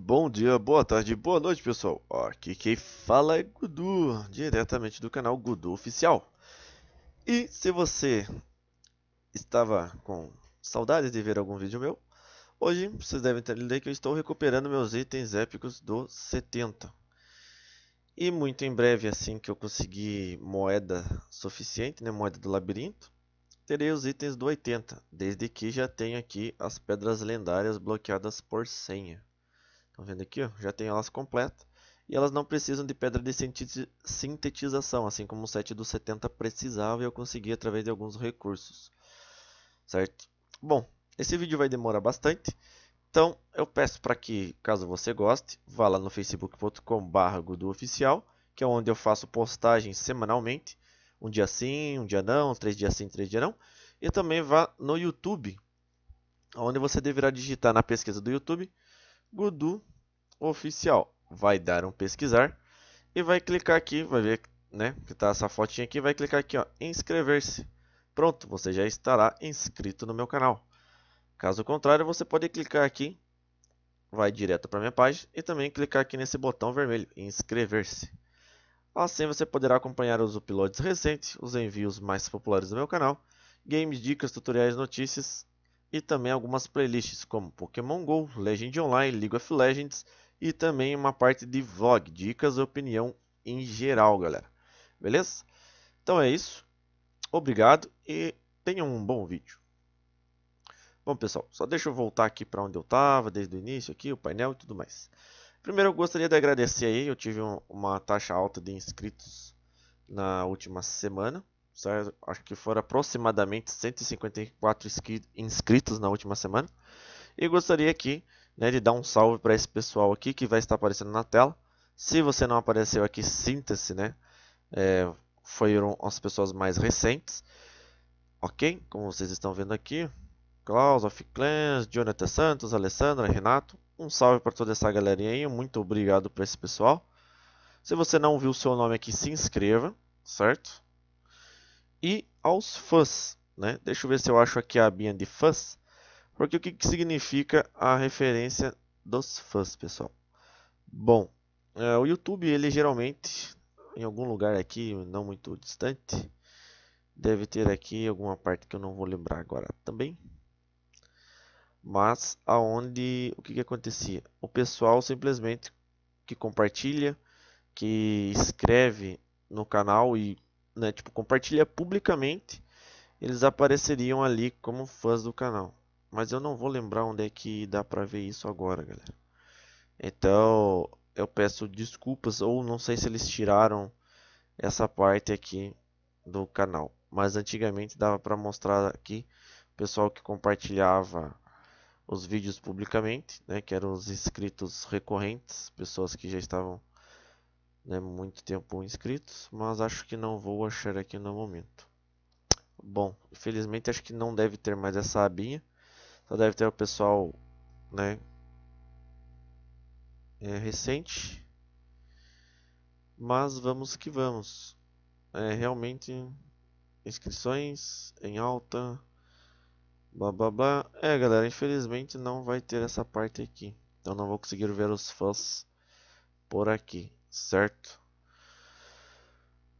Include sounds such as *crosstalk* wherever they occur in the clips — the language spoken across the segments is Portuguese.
Bom dia, boa tarde, boa noite, pessoal. Aqui quem fala é Gudu, diretamente do canal Gudu Oficial. E se você estava com saudades de ver algum vídeo meu, hoje vocês devem entender que eu estou recuperando meus itens épicos do 70. E muito em breve, assim que eu conseguir moeda suficiente, né, moeda do labirinto, terei os itens do 80, desde que já tenha aqui as pedras lendárias bloqueadas por senha. Estão vendo aqui? Ó? Já tem elas completas. E elas não precisam de pedra de sintetização, assim como o set dos 70 precisava e eu consegui através de alguns recursos. Certo? Bom, esse vídeo vai demorar bastante. Então, eu peço para que, caso você goste, vá lá no facebook.com.br oficial, que é onde eu faço postagens semanalmente. Um dia sim, um dia não, três dias sim, três dias não. E também vá no YouTube, onde você deverá digitar na pesquisa do YouTube Gudu oficial. Vai dar um pesquisar e vai clicar aqui, vai ver, né, que tá essa fotinha aqui, vai clicar aqui, ó, inscrever-se. Pronto, você já estará inscrito no meu canal. Caso contrário, você pode clicar aqui, vai direto para minha página e também clicar aqui nesse botão vermelho, inscrever-se. Assim você poderá acompanhar os uploads recentes, os envios mais populares do meu canal, games, dicas, tutoriais, notícias e também algumas playlists como Pokémon GO, Legend Online, League of Legends e também uma parte de vlog, dicas e opinião em geral, galera. Beleza? Então é isso. Obrigado e tenham um bom vídeo. Bom, pessoal, só deixa eu voltar aqui para onde eu estava desde o início aqui, o painel e tudo mais. Primeiro eu gostaria de agradecer aí, eu tive um, uma taxa alta de inscritos na última semana certo? Acho que foram aproximadamente 154 inscritos na última semana. E gostaria aqui né, de dar um salve para esse pessoal aqui que vai estar aparecendo na tela. Se você não apareceu aqui, sinta-se, né? É, foram as pessoas mais recentes. Ok? Como vocês estão vendo aqui. Klaus, of Clans, Jonathan Santos, Alessandra, Renato. Um salve para toda essa galerinha aí. Muito obrigado para esse pessoal. Se você não viu o seu nome aqui, se inscreva, certo? e aos fãs. Né? Deixa eu ver se eu acho aqui a abinha de fãs. Porque o que, que significa a referência dos fãs, pessoal? Bom, é, o YouTube, ele geralmente, em algum lugar aqui, não muito distante, deve ter aqui alguma parte que eu não vou lembrar agora também. Mas aonde o que, que acontecia? O pessoal simplesmente que compartilha, que escreve no canal e né, tipo, compartilha publicamente, eles apareceriam ali como fãs do canal. Mas eu não vou lembrar onde é que dá pra ver isso agora, galera. Então, eu peço desculpas, ou não sei se eles tiraram essa parte aqui do canal. Mas antigamente dava para mostrar aqui o pessoal que compartilhava os vídeos publicamente, né, que eram os inscritos recorrentes, pessoas que já estavam né, muito tempo inscritos, mas acho que não vou achar aqui no momento. Bom, infelizmente acho que não deve ter mais essa abinha, só deve ter o pessoal né, é, recente, mas vamos que vamos. É, realmente inscrições em alta, blá blá blá. É galera, infelizmente não vai ter essa parte aqui, então não vou conseguir ver os fãs por aqui. Certo?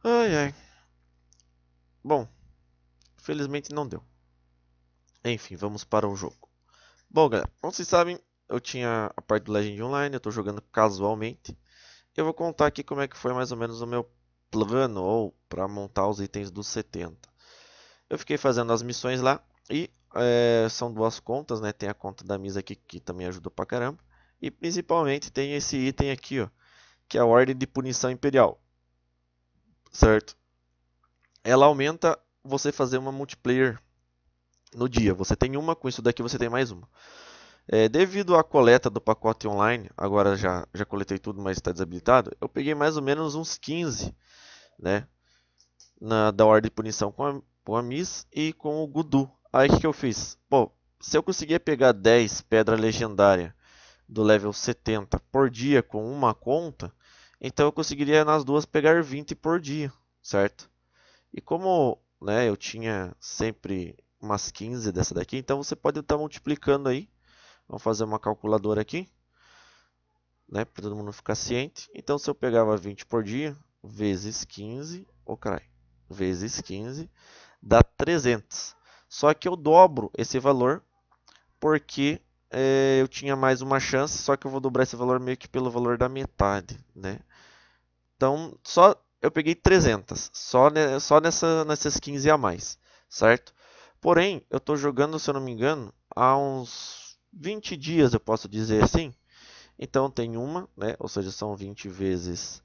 Ai ai. Bom, felizmente não deu. Enfim, vamos para o jogo. Bom, galera, como vocês sabem, eu tinha a parte do Legend Online, eu estou jogando casualmente. Eu vou contar aqui como é que foi mais ou menos o meu plano ou para montar os itens dos 70. Eu fiquei fazendo as missões lá e é, são duas contas, né? Tem a conta da Misa aqui que também ajudou pra caramba. E principalmente tem esse item aqui, ó que é a Ordem de Punição Imperial. Certo? Ela aumenta você fazer uma multiplayer no dia. Você tem uma, com isso daqui você tem mais uma. É, devido à coleta do pacote online, agora já, já coletei tudo, mas está desabilitado, eu peguei mais ou menos uns 15, né? Na, da ordem de punição com a, com a Miss e com o Gudu. Aí o que, que eu fiz? Bom, se eu conseguia pegar 10 pedra legendária do level 70 por dia com uma conta, então eu conseguiria nas duas pegar 20 por dia, certo? E como né, eu tinha sempre umas 15 dessa daqui, então você pode estar multiplicando aí. Vamos fazer uma calculadora aqui, né, para todo mundo ficar ciente. Então se eu pegava 20 por dia, vezes 15, oh, carai, vezes 15, dá 300. Só que eu dobro esse valor porque é, eu tinha mais uma chance, só que eu vou dobrar esse valor meio que pelo valor da metade, né? Então, só eu peguei 300, só, só nessa, nessas 15 a mais, certo? Porém, eu estou jogando, se eu não me engano, há uns 20 dias, eu posso dizer assim. Então, tem uma, né? ou seja, são 20 vezes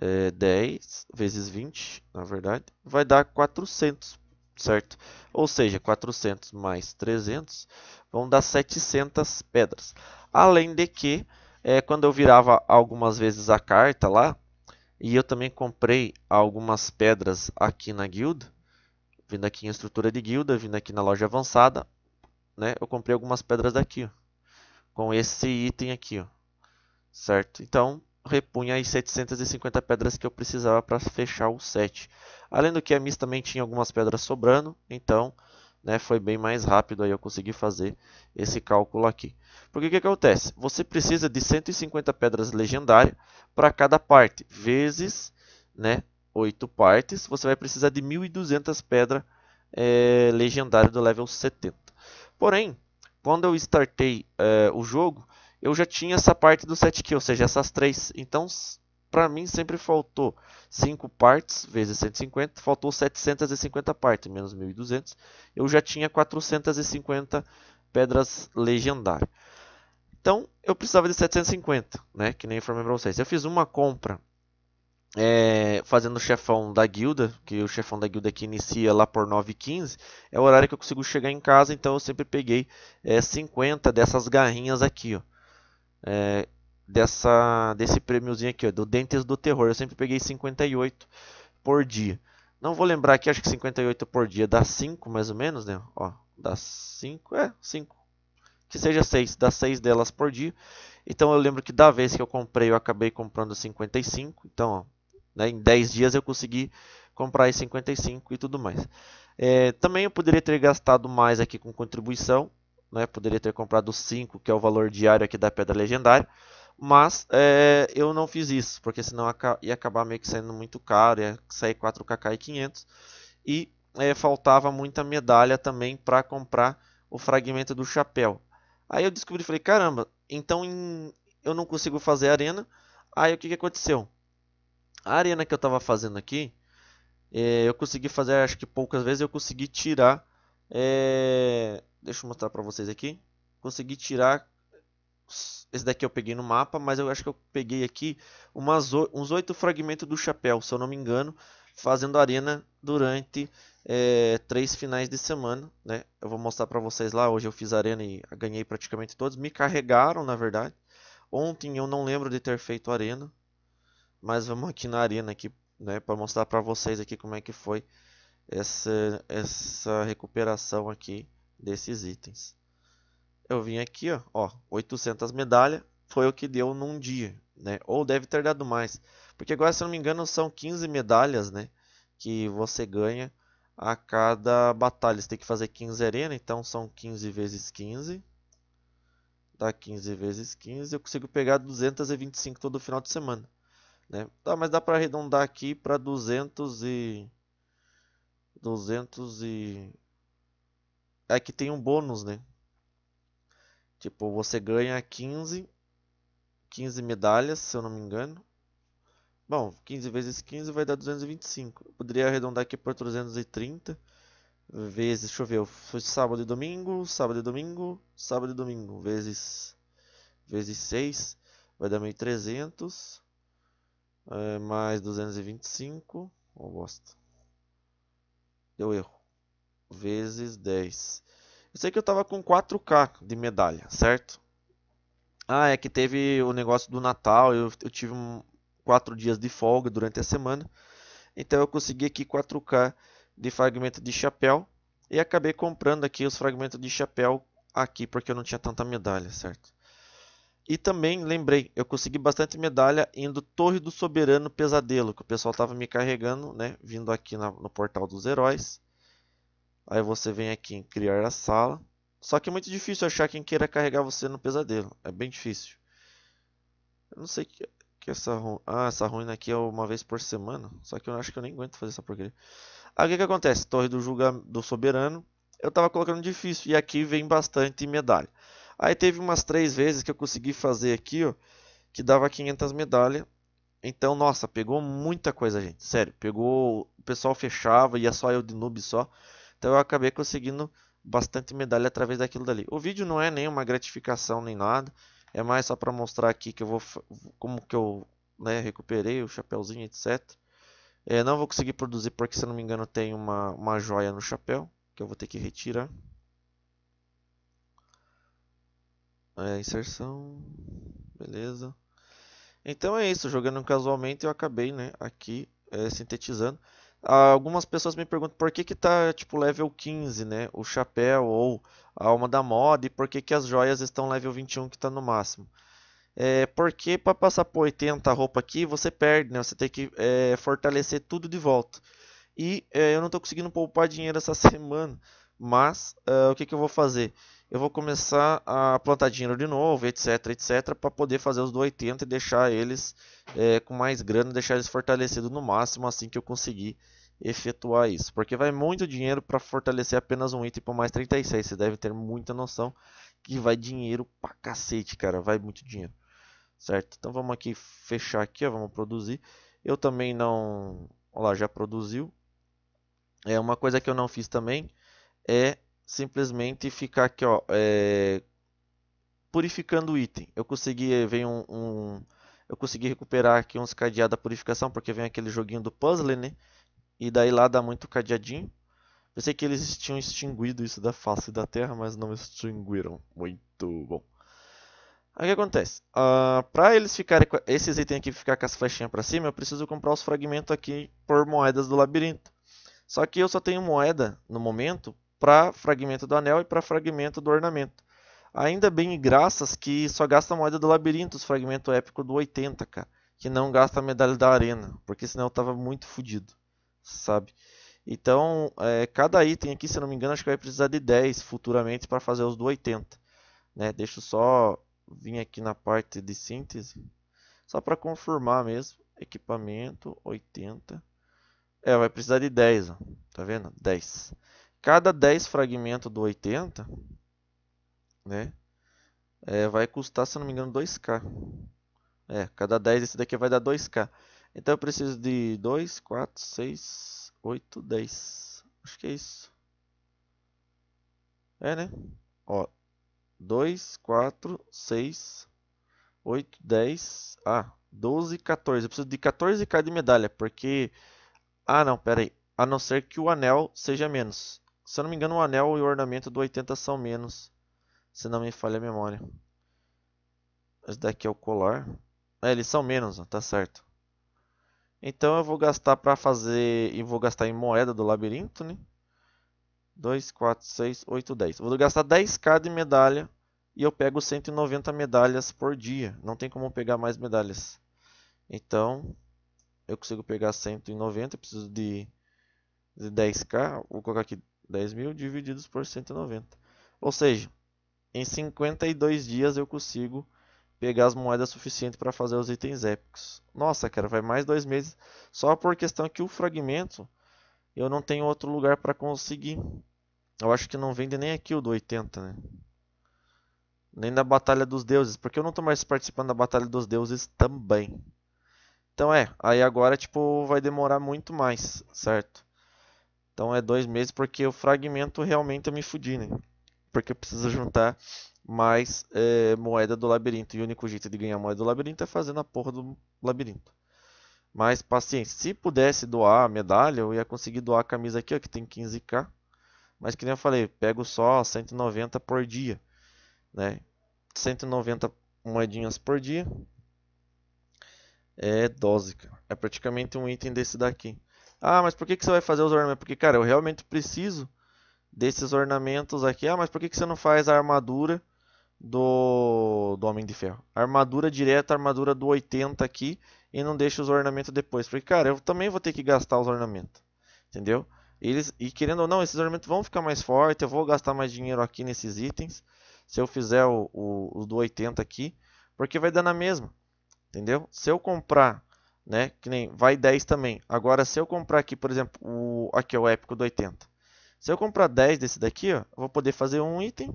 é, 10, vezes 20, na verdade, vai dar 400, certo? Ou seja, 400 mais 300 vão dar 700 pedras. Além de que, é, quando eu virava algumas vezes a carta lá, e eu também comprei algumas pedras aqui na guilda, vindo aqui em estrutura de guilda, vindo aqui na loja avançada, né? Eu comprei algumas pedras daqui, ó, com esse item aqui, ó, certo? Então, repunha aí 750 pedras que eu precisava para fechar o set. Além do que a Miss também tinha algumas pedras sobrando, então né, foi bem mais rápido aí eu consegui fazer esse cálculo aqui. Porque o que acontece? Você precisa de 150 pedras legendárias para cada parte, vezes né, 8 partes, você vai precisar de 1.200 pedras é, legendárias do level 70. Porém, quando eu startei é, o jogo, eu já tinha essa parte do 7 kills, ou seja, essas três. Então, para mim sempre faltou 5 partes vezes 150, faltou 750 partes, menos 1200. Eu já tinha 450 pedras legendárias. Então eu precisava de 750, né? Que nem eu falei para vocês. Eu fiz uma compra é, fazendo o chefão da guilda, que o chefão da guilda é que inicia lá por 9h15, é o horário que eu consigo chegar em casa, então eu sempre peguei é, 50 dessas garrinhas aqui, ó. É, dessa desse prêmiozinho aqui, ó, do Dentes do Terror. Eu sempre peguei 58 por dia. Não vou lembrar aqui, acho que 58 por dia dá 5 mais ou menos, né? Ó, dá 5, é, 5. Que seja 6, dá 6 delas por dia. Então eu lembro que da vez que eu comprei, eu acabei comprando 55. Então, ó, né, em 10 dias eu consegui comprar 55 e tudo mais. É, também eu poderia ter gastado mais aqui com contribuição, né? Poderia ter comprado 5, que é o valor diário aqui da pedra legendária. Mas é, eu não fiz isso, porque senão ia acabar meio que saindo muito caro, ia sair 4KK e 500. E é, faltava muita medalha também para comprar o fragmento do chapéu. Aí eu descobri, falei, caramba, então em... eu não consigo fazer arena. Aí o que, que aconteceu? A arena que eu estava fazendo aqui, é, eu consegui fazer, acho que poucas vezes eu consegui tirar. É... Deixa eu mostrar para vocês aqui. Consegui tirar esse daqui eu peguei no mapa, mas eu acho que eu peguei aqui umas, uns oito fragmentos do chapéu, se eu não me engano, fazendo arena durante é, três finais de semana, né? Eu vou mostrar para vocês lá. Hoje eu fiz arena e ganhei praticamente todos. Me carregaram, na verdade. Ontem eu não lembro de ter feito arena, mas vamos aqui na arena aqui, né? Para mostrar para vocês aqui como é que foi essa essa recuperação aqui desses itens eu vim aqui, ó, ó 800 medalhas, foi o que deu num dia, né? Ou deve ter dado mais, porque agora, se não me engano, são 15 medalhas, né? Que você ganha a cada batalha. Você tem que fazer 15 arena, então são 15 vezes 15. Dá 15 vezes 15, eu consigo pegar 225 todo final de semana. Né? Tá, mas dá para arredondar aqui para 200 e... 200 e... É que tem um bônus, né? Tipo, você ganha 15, 15 medalhas, se eu não me engano. Bom, 15 vezes 15 vai dar 225. Eu poderia arredondar aqui por 330 vezes, deixa eu ver, foi sábado e domingo, sábado e domingo, sábado e domingo, vezes vezes 6 vai dar 1300 é, eh, mais 225, ó oh, bosta. Deu erro. Vezes 10. Eu sei que eu tava com 4K de medalha, certo? Ah, é que teve o negócio do Natal, eu, eu tive um, quatro dias de folga durante a semana. Então eu consegui aqui 4K de fragmento de chapéu. E acabei comprando aqui os fragmentos de chapéu aqui, porque eu não tinha tanta medalha, certo? E também lembrei, eu consegui bastante medalha indo Torre do Soberano Pesadelo, que o pessoal estava me carregando, né? Vindo aqui na, no Portal dos Heróis. Aí você vem aqui em criar a sala. Só que é muito difícil achar quem queira carregar você no pesadelo. É bem difícil. Eu não sei que, que essa ruim. Ah, essa ruína aqui é uma vez por semana. Só que eu acho que eu nem aguento fazer essa porcaria. Aí o que, que acontece? Torre do julga do soberano. Eu tava colocando difícil. E aqui vem bastante medalha. Aí teve umas três vezes que eu consegui fazer aqui, ó. Que dava 500 medalhas. Então, nossa, pegou muita coisa, gente. Sério, pegou. O pessoal fechava, ia só eu de noob só. Então eu acabei conseguindo bastante medalha através daquilo dali. O vídeo não é nenhuma gratificação nem nada, é mais só para mostrar aqui que eu vou como que eu né, recuperei o chapéuzinho, etc. É, não vou conseguir produzir porque se não me engano tem uma, uma joia no chapéu que eu vou ter que retirar. É, inserção, beleza. Então é isso, jogando casualmente eu acabei né, aqui é, sintetizando algumas pessoas me perguntam por que que tá tipo level 15, né, o chapéu ou a alma da moda e por que que as joias estão level 21 que está no máximo. É, porque para passar por 80 a roupa aqui você perde, né? Você tem que é, fortalecer tudo de volta. E é, eu não estou conseguindo poupar dinheiro essa *laughs* semana, mas uh, o que, que eu vou fazer? Eu vou começar a plantar dinheiro de novo, etc, etc, para poder fazer os do 80 e deixar eles é, com mais grana, deixar eles fortalecidos no máximo assim que eu conseguir efetuar isso, porque vai muito dinheiro para fortalecer apenas um item por mais 36. Você deve ter muita noção que vai dinheiro pra cacete, cara, vai muito dinheiro. Certo? Então vamos aqui fechar aqui, ó, vamos produzir. Eu também não, olha lá, já produziu. É uma coisa que eu não fiz também é simplesmente ficar aqui, ó, é... purificando o item. Eu consegui eh, vem um, um, eu consegui recuperar aqui uns cadeados da purificação, porque vem aquele joguinho do puzzle, né? E daí lá dá muito cadeadinho. Pensei que eles tinham extinguido isso da face da Terra, mas não extinguiram. Muito bom. Aí o que acontece? Uh, ah, para eles ficarem com esses itens aqui ficar com as flechinhas para cima, eu preciso comprar os fragmentos aqui por moedas do labirinto. Só que eu só tenho moeda no momento para fragmento do anel e para fragmento do ornamento. Ainda bem e graças que só gasta moeda do labirinto, os fragmentos épicos do 80, cara, que não gasta a medalha da arena, porque senão eu tava muito fodido sabe? Então, é, cada item aqui, se não me engano, acho que vai precisar de 10 futuramente para fazer os do 80. Né? Deixa eu só vir aqui na parte de síntese, só para confirmar mesmo. Equipamento 80. É, vai precisar de 10, ó. tá vendo? 10. Cada 10 fragmentos do 80, né? É, vai custar, se não me engano, 2k. É, cada 10 esse daqui vai dar 2k. Então eu preciso de 2, 4, 6, 8, 10. Acho que é isso. É, né? Ó, 2, 4, 6, 8, 10. Ah, 12, 14. Eu preciso de 14k de medalha, porque... Ah, não, pera aí. A não ser que o anel seja menos. Se eu não me engano, o anel e o ornamento do 80 são menos. Se não me falha a memória. Esse daqui é o colar. É, eles são menos, ó, tá certo. Então eu vou gastar para fazer. E vou gastar em moeda do labirinto, né? 2, 4, 6, 8, 10. Vou gastar 10k de medalha. E eu pego 190 medalhas por dia. Não tem como pegar mais medalhas. Então, eu consigo pegar 190. Preciso de, de 10k. Vou colocar aqui 10 mil divididos por 190. Ou seja, em 52 dias eu consigo pegar as moedas suficientes para fazer os itens épicos. Nossa, cara, vai mais dois meses só por questão que o fragmento eu não tenho outro lugar para conseguir. Eu acho que não vende nem aqui o do 80, né? Nem da Batalha dos Deuses, porque eu não estou mais participando da Batalha dos Deuses também. Então é, aí agora tipo vai demorar muito mais, certo? Então é dois meses porque o fragmento realmente eu me fudi, né? Porque eu preciso juntar mais é, eh, moeda do labirinto. E o único jeito de ganhar moeda do labirinto é fazendo a porra do labirinto. Mas paciência, se pudesse doar a medalha, eu ia conseguir doar a camisa aqui, ó, que tem 15k. Mas que nem eu falei, pego só 190 por dia, né? 190 moedinhas por dia. É dose, cara. É praticamente um item desse daqui. Ah, mas por que, que você vai fazer os ornamentos? Porque, cara, eu realmente preciso desses ornamentos aqui. Ah, mas por que, que você não faz a armadura? do, do Homem de Ferro. Armadura direta, armadura do 80 aqui e não deixa os ornamentos depois. Porque, cara, eu também vou ter que gastar os ornamentos. Entendeu? Eles, e querendo ou não, esses ornamentos vão ficar mais fortes. Eu vou gastar mais dinheiro aqui nesses itens. Se eu fizer o, o, o do 80 aqui. Porque vai dar na mesma. Entendeu? Se eu comprar, né? Que nem vai 10 também. Agora, se eu comprar aqui, por exemplo, o, aqui é o épico do 80. Se eu comprar 10 desse daqui, ó, eu vou poder fazer um item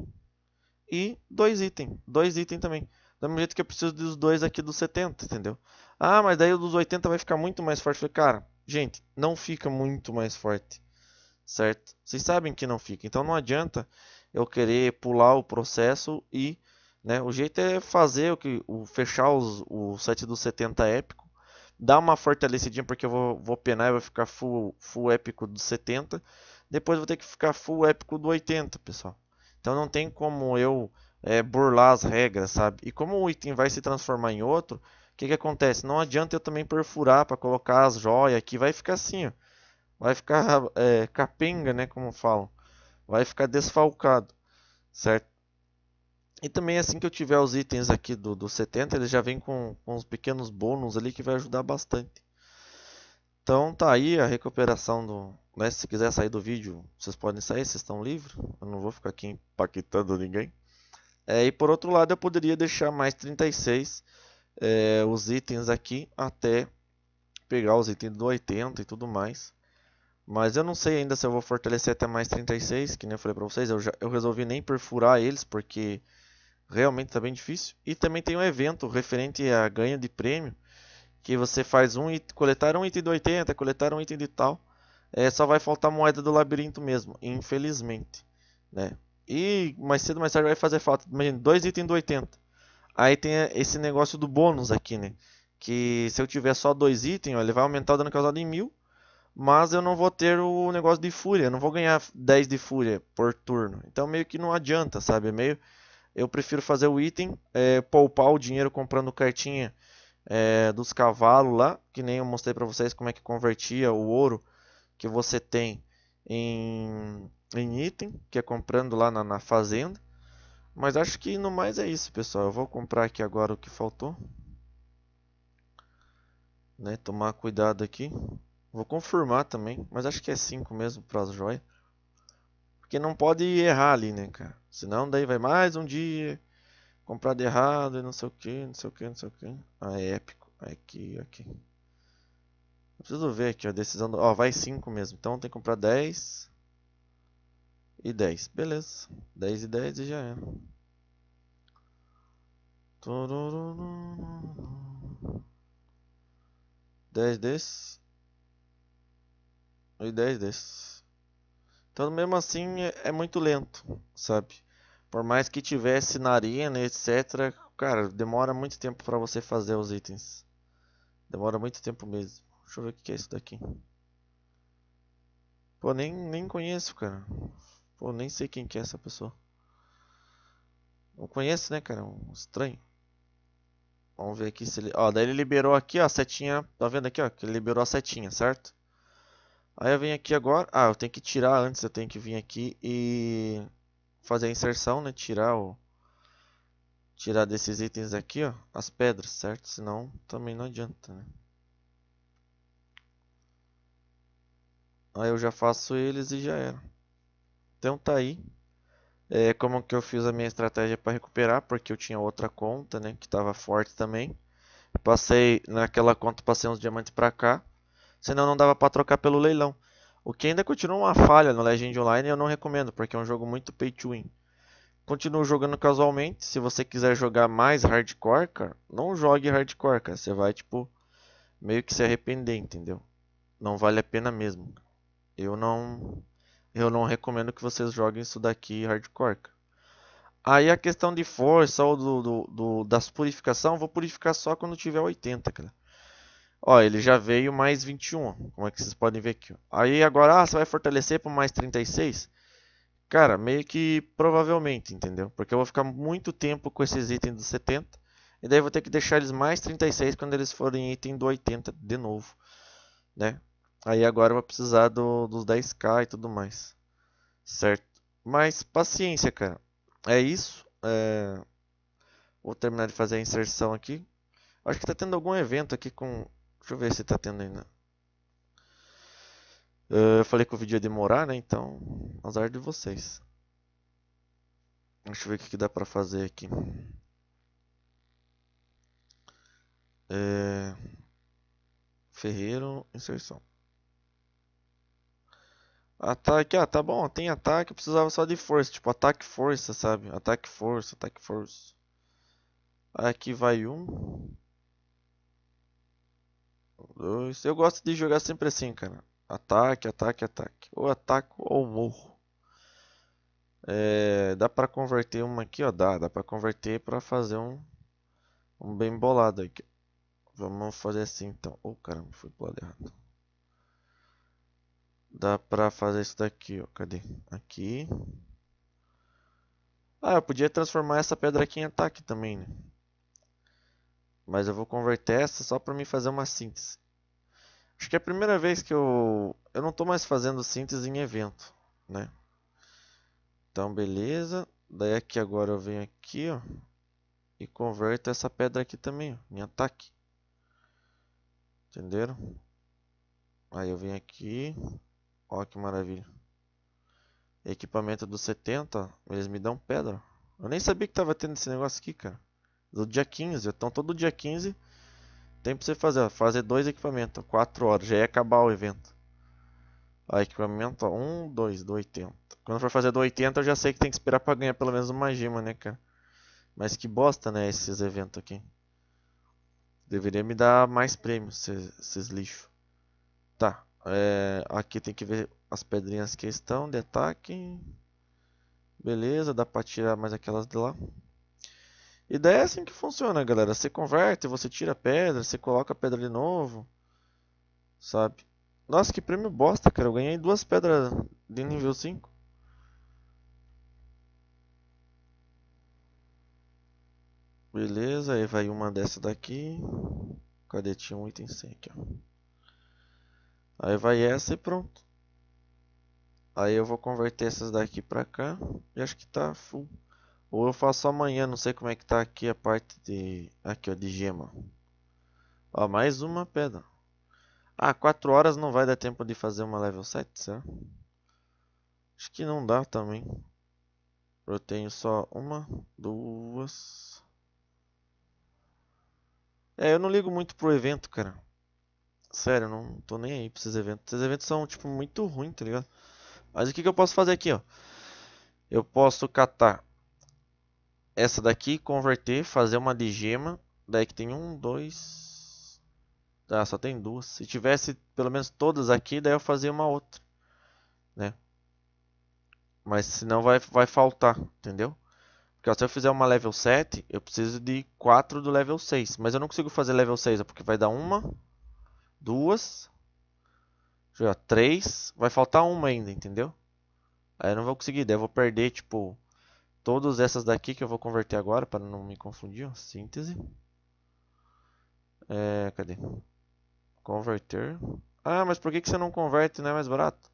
e dois itens. Dois itens também. Do mesmo jeito que eu preciso dos dois aqui dos 70, entendeu? Ah, mas daí o dos 80 vai ficar muito mais forte. Cara, gente, não fica muito mais forte. Certo? Vocês sabem que não fica. Então não adianta eu querer pular o processo e... Né, o jeito é fazer o que o fechar os, o set dos 70 épico, dar uma fortalecidinha porque eu vou, vou penar e vai ficar full, full épico dos 70. Depois vou ter que ficar full épico do 80, pessoal. Então não tem como eu é, burlar as regras, sabe? E como o item vai se transformar em outro, o que, que acontece? Não adianta eu também perfurar para colocar as joias aqui, vai ficar assim, ó. Vai ficar é, *laughs* capenga, né? Como falam. Vai ficar desfalcado, certo? E também assim que eu tiver os itens aqui do, do 70, ele já vem com, com uns pequenos bônus ali que vai ajudar bastante. Então tá aí a recuperação do, né? Se quiser sair do vídeo, vocês podem sair, vocês estão livres. Eu não vou ficar aqui empaquetando ninguém. É, e por outro lado, eu poderia deixar mais 36 é, os itens aqui até pegar os itens do 80 e tudo mais. Mas eu não sei ainda se eu vou fortalecer até mais 36, que nem eu falei pra vocês. Eu, já, eu resolvi nem perfurar eles, porque realmente tá bem difícil. E também tem um evento referente a ganho de prêmio, que você faz um coletar um item do 80, coletar um item de tal é, só vai faltar moeda do labirinto mesmo, infelizmente, né? E mais cedo mais tarde vai fazer falta. Imagina, dois itens do 80. Aí tem esse negócio do bônus aqui, né? Que se eu tiver só dois itens, ó, ele vai aumentar o dano causado em mil. Mas eu não vou ter o negócio de fúria. não vou ganhar 10 de fúria por turno. Então meio que não adianta, sabe? É meio eu prefiro fazer o item, é, poupar o dinheiro comprando cartinha é, dos cavalos lá, que nem eu mostrei para vocês como é que convertia o ouro que você tem em, em item, que é comprando lá na, na fazenda. Mas acho que no mais é isso, pessoal. Eu vou comprar aqui agora o que faltou. Né, tomar cuidado aqui. Vou confirmar também, mas acho que é 5 mesmo para as joias. Porque não pode errar ali, né, cara? Senão daí vai mais um dia comprado errado e não sei o que, não sei o que, não sei o que. Ah, é épico. Aqui, aqui. Preciso ver aqui, a decisão do... Ó, vai 5 mesmo, então tem que comprar 10 e 10. Beleza, 10 e 10 e já é. Turururu. 10 desses. e 10 desses. Então, mesmo assim, é, é muito lento, sabe? Por mais que tivesse na arena, etc. Cara, demora muito tempo pra você fazer os itens. Demora muito tempo mesmo. Deixa eu ver o que é esse daqui. Pô, nem, nem conheço, cara. Pô, nem sei quem que é essa pessoa. Não conhece, né, cara? Um estranho. Vamos ver aqui se ele... Ó, daí ele liberou aqui, ó, a setinha. Tá vendo aqui, ó? Que ele liberou a setinha, certo? Aí eu venho aqui agora... Ah, eu tenho que tirar antes. Eu tenho que vir aqui e... Fazer a inserção, né? Tirar o... Tirar desses itens aqui, ó. As pedras, certo? Senão também não adianta, né? Aí eu já faço eles e já era. Então tá aí. É, como que eu fiz a minha estratégia para recuperar, porque eu tinha outra conta, né, que estava forte também. Passei naquela conta, passei uns diamantes para cá, senão não dava para trocar pelo leilão. O que ainda continua uma falha no Legend Online, eu não recomendo, porque é um jogo muito pay to win. Continuo jogando casualmente, se você quiser jogar mais hardcore, cara, não jogue hardcore, cara, você vai tipo meio que se arrepender, entendeu? Não vale a pena mesmo. Eu não eu não recomendo que vocês joguem isso daqui hardcore. Aí a questão de força ou do, do, do das purificação, vou purificar só quando tiver 80, cara. Ó, ele já veio mais 21, como é que vocês podem ver aqui. Aí agora, ah, você vai fortalecer para mais 36? Cara, meio que provavelmente, entendeu? Porque eu vou ficar muito tempo com esses itens dos 70. E daí vou ter que deixar eles mais 36 quando eles forem item do 80 de novo, né? Aí agora vai precisar do, dos 10k e tudo mais. Certo? Mas paciência, cara. É isso. É... Vou terminar de fazer a inserção aqui. Acho que tá tendo algum evento aqui com... Deixa eu ver se tá tendo ainda. É, eu falei que o vídeo ia demorar, né? Então, azar de vocês. Deixa eu ver o que dá pra fazer aqui. É... Ferreiro, inserção. Ataque, ah, tá bom, tem ataque, precisava só de força, tipo ataque força, sabe? Ataque força, ataque força. Aqui vai um. Dois. Eu gosto de jogar sempre assim, cara. Ataque, ataque, ataque. Ou ataco ou morro. É, dá pra converter uma aqui, ó. Dá, dá pra converter pra fazer um, um bem bolado aqui. Vamos fazer assim então. Oh, caramba, fui pro lado errado. Dá pra fazer isso daqui, ó. Cadê? Aqui. Ah, eu podia transformar essa pedra aqui em ataque também, né? Mas eu vou converter essa só pra mim fazer uma síntese. Acho que é a primeira vez que eu... Eu não tô mais fazendo síntese em evento, né? Então, beleza. Daí aqui agora eu venho aqui, ó. E converto essa pedra aqui também, ó, em ataque. Entenderam? Aí eu venho aqui, Ó que maravilha. Equipamento do 70, eles me dão pedra. Eu nem sabia que tava tendo esse negócio aqui, cara. Do dia 15, então todo dia 15 tem pra você fazer, ó, fazer dois equipamentos, 4 horas, já ia acabar o evento. Ó, equipamento, ó, 1, 2, do 80. Quando for fazer do 80 eu já sei que tem que esperar pra ganhar pelo menos uma gema, né, cara. Mas que bosta, né, esses eventos aqui. Deveria me dar mais prêmios, esses lixos. Tá, é, aqui tem que ver as pedrinhas que estão de ataque. Beleza, dá para tirar mais aquelas de lá. E daí é assim que funciona, galera. Você converte, você tira a pedra, você coloca a pedra de novo. Sabe? Nossa, que prêmio bosta, cara. Eu ganhei duas pedras de nível 5. Beleza, aí vai uma dessa daqui. Cadê? Tinha um item sem aqui, ó. Aí vai essa e pronto. Aí eu vou converter essas daqui pra cá. E acho que tá full. Ou eu faço amanhã, não sei como é que tá aqui a parte de... Aqui ó, de gema. Ó, mais uma pedra. Ah, 4 horas não vai dar tempo de fazer uma level 7, será? Acho que não dá também. Eu tenho só uma, duas... É, eu não ligo muito pro evento, cara. Sério, não tô nem aí pra esses eventos. Esses eventos são, tipo, muito ruins, tá ligado? Mas o que, que eu posso fazer aqui, ó? Eu posso catar essa daqui, converter, fazer uma de gema. Daí que tem um, dois... Ah, só tem duas. Se tivesse pelo menos todas aqui, daí eu fazia uma outra. Né? Mas senão vai, vai faltar, entendeu? Porque ó, se eu fizer uma level 7, eu preciso de 4 do level 6. Mas eu não consigo fazer level 6, ó, é porque vai dar uma, duas, já três, vai faltar uma ainda, entendeu? Aí eu não vou conseguir, daí eu vou perder, tipo, todas essas daqui que eu vou converter agora, para não me confundir, ó, síntese. É, cadê? Converter. Ah, mas por que, que você não converte, não né? é mais barato?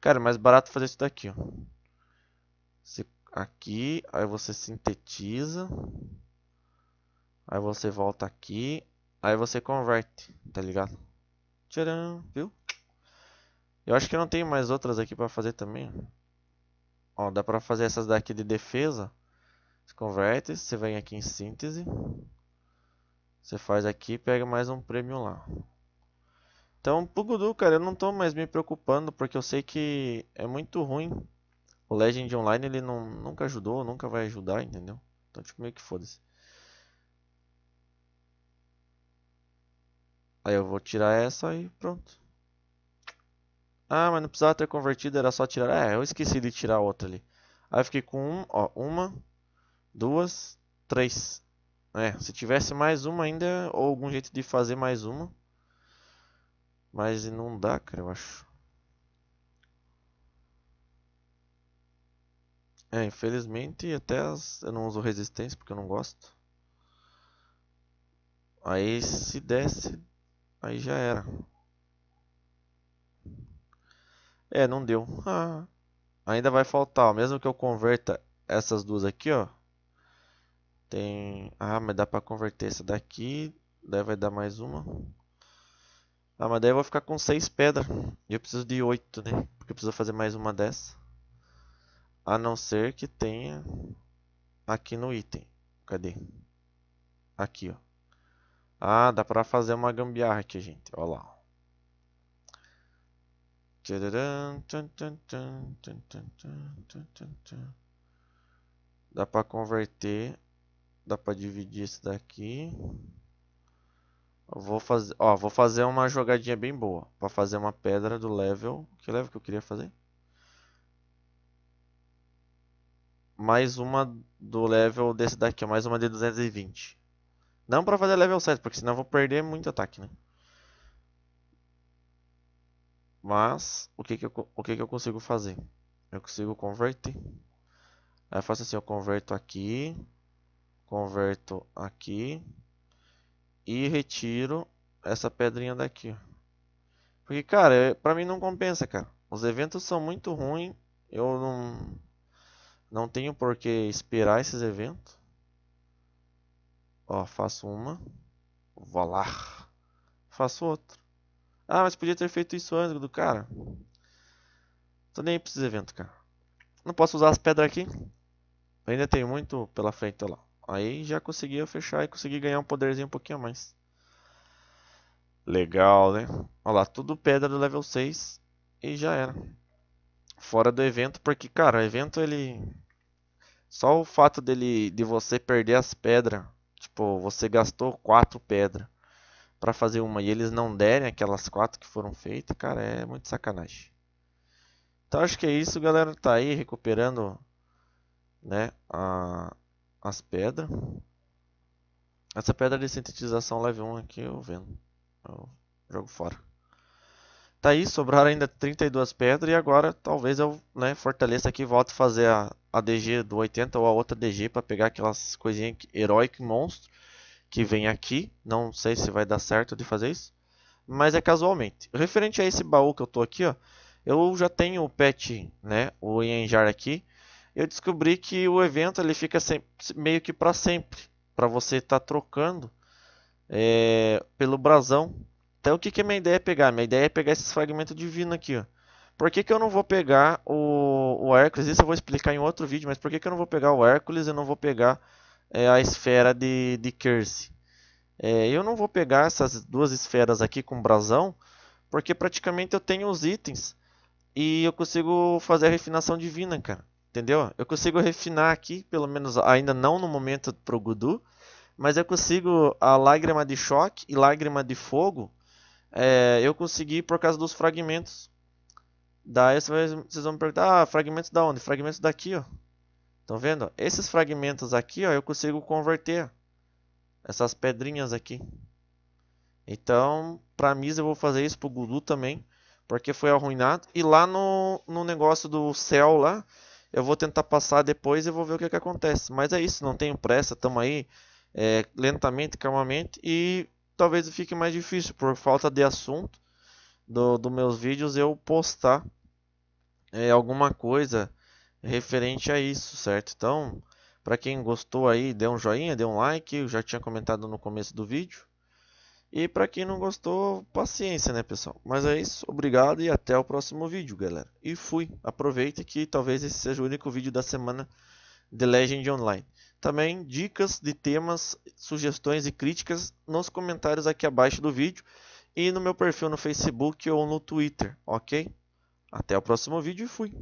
Cara, é mais barato fazer isso daqui, ó. Você, aqui, aí você sintetiza. Aí você volta aqui, aí você converte, tá ligado? Tcharam, viu? Eu acho que não tem mais outras aqui pra fazer também. Ó, dá pra fazer essas daqui de defesa. Você converte, você vem aqui em síntese. Você faz aqui e pega mais um prêmio lá. Então, pro Gudu, cara, eu não tô mais me preocupando, porque eu sei que é muito ruim. O Legend Online, ele não, nunca ajudou, nunca vai ajudar, entendeu? Então, tipo, meio que foda-se. Aí eu vou tirar essa e pronto. Ah, mas não precisava ter convertido, era só tirar. É, eu esqueci de tirar outra ali. Aí eu fiquei com um, ó, uma, duas, três. É, se tivesse mais uma ainda, ou algum jeito de fazer mais uma. Mas não dá, cara, eu acho. É, infelizmente até as... eu não uso resistência porque eu não gosto. Aí se desse, Aí já era. É, não deu. Ah, ainda vai faltar, mesmo que eu converta essas duas aqui, ó. Tem... Ah, mas dá pra converter essa daqui. Daí vai dar mais uma. Ah, mas daí eu vou ficar com seis pedras. E eu preciso de oito, né? Porque eu preciso fazer mais uma dessa. A não ser que tenha aqui no item. Cadê? Aqui, ó. Ah, dá pra fazer uma gambiarra aqui, gente. Olha lá. Dá pra converter. Dá pra dividir isso daqui. vou fazer, ó, vou fazer uma jogadinha bem boa. Pra fazer uma pedra do level. Que level que eu queria fazer? mais uma do level desse daqui, mais uma de 220. Não pra fazer level 7, porque senão eu vou perder muito ataque, né? Mas, o que que eu, o que que eu consigo fazer? Eu consigo converter. Aí eu faço assim, eu converto aqui. Converto aqui. E retiro essa pedrinha daqui. Porque, cara, é, pra mim não compensa, cara. Os eventos são muito ruins. Eu não, não tenho por que esperar esses eventos. Ó, faço uma. Vou lá. Faço outra. Ah, mas podia ter feito isso antes do cara. Tô nem pra esses eventos, cara. Não posso usar as pedras aqui. Ainda tem muito pela frente, olha lá. Aí já consegui fechar e consegui ganhar um poderzinho um pouquinho a mais. Legal, né? Olha lá, tudo pedra do level 6 e já era. Fora do evento, porque, cara, o evento ele... Só o fato dele, de você perder as pedras Tipo, você gastou quatro pedras para fazer uma e eles não derem aquelas quatro que foram feitas, cara, é muito sacanagem. Então acho que é isso, galera. Tá aí recuperando, né, a, as pedras. Essa pedra de sintetização level 1 aqui eu vendo. Eu jogo fora. Tá aí, sobraram ainda 32 pedras e agora talvez eu né, fortaleça aqui e volte a fazer a, a DG do 80 ou a outra DG para pegar aquelas coisinhas heróico monstro que vem aqui. Não sei se vai dar certo de fazer isso, mas é casualmente. Referente a esse baú que eu tô aqui, ó, eu já tenho o pet, né, o Enjar aqui. Eu descobri que o evento ele fica sempre, meio que para sempre, para você estar tá trocando é, pelo brasão. Então o que, que minha ideia é pegar? Minha ideia é pegar esses fragmentos divinos aqui, ó. Por que, que eu não vou pegar o, o Hércules? Isso eu vou explicar em outro vídeo, mas por que, que eu não vou pegar o Hércules e não vou pegar é, a esfera de, de É, eu não vou pegar essas duas esferas aqui com brasão, porque praticamente eu tenho os itens e eu consigo fazer a refinação divina, cara. Entendeu? Eu consigo refinar aqui, pelo menos ainda não no momento pro Gudu, mas eu consigo a lágrima de choque e lágrima de fogo. É, eu consegui por causa dos fragmentos. Daí vocês vão me perguntar, ah, fragmentos da onde? Fragmentos daqui, ó. Estão vendo? Esses fragmentos aqui, ó, eu consigo converter. Essas pedrinhas aqui. Então, para Misa eu vou fazer isso pro Gudu também. Porque foi arruinado. E lá no, no negócio do céu lá, eu vou tentar passar depois e vou ver o que, que acontece. Mas é isso, não tenho pressa, tamo aí. É, lentamente, calmamente. E talvez fique mais difícil por falta de assunto do, do meus vídeos eu postar é, alguma coisa referente a isso, certo? Então, para quem gostou aí, dê um joinha, dê um like, eu já tinha comentado no começo do vídeo. E para quem não gostou, paciência, né, pessoal? Mas é isso, obrigado e até o próximo vídeo, galera. E fui. Aproveita que talvez esse seja o único vídeo da semana de Legend Online. Também dicas de temas, sugestões e críticas nos comentários aqui abaixo do vídeo e no meu perfil no Facebook ou no Twitter, ok? Até o próximo vídeo e fui!